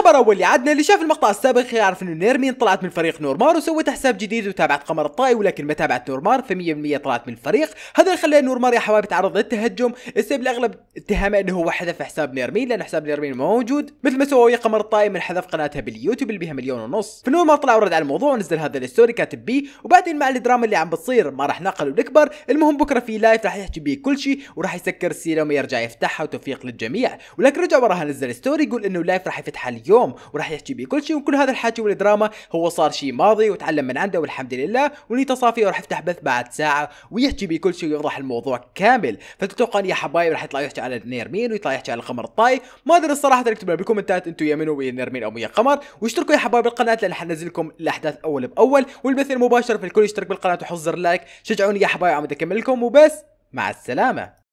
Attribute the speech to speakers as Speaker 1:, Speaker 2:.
Speaker 1: الخبر اول اللي عدنا اللي شاف المقطع السابق يعرف انه نيرمين طلعت من فريق نورمار وسوت حساب جديد وتابعت قمر الطائي ولكن ما تابعت نورمار ف100% طلعت من الفريق هذا اللي خلى نورمار يا حبايب تعرض للتهجم السبب الاغلب اتهامه انه هو حذف حساب نيرمين لان حساب نيرمين ما موجود مثل ما سوى ويا قمر الطائي من حذف قناتها باليوتيوب اللي بها مليون ونص فنورمار طلع ورد على الموضوع ونزل هذا الستوري كاتب بيه وبعدين مع الدراما اللي عم بتصير ما راح نقل ونكبر المهم بكره في لايف راح يحكي بيه كل شيء وراح يسكر السيره وما يرجع يفتحها وتوفيق للجميع ولكن رجع وراها نزل ستوري يقول انه لايف راح يفتحها اليوم وراح يحكي بيه كل شيء وكل هذا الحكي والدراما هو صار شيء ماضي وتعلم من عنده والحمد لله ونيته صافيه وراح يفتح بث بعد ساعه ويحكي بيه كل شيء ويوضح الموضوع كامل فتتوقع يا حبايب راح يطلع يحكي على النير مين ويطلع يحكي على القمر الطاي ما ادري الصراحه لنا بالكومنتات انتم يا منو ويا النير مين او يا قمر واشتركوا يا حبايب بالقناه لان حنزل لكم الاحداث اول باول والبث المباشر في الكل اشترك بالقناه وحط زر لايك شجعوني يا حبايب عم اكمل لكم وبس مع السلامه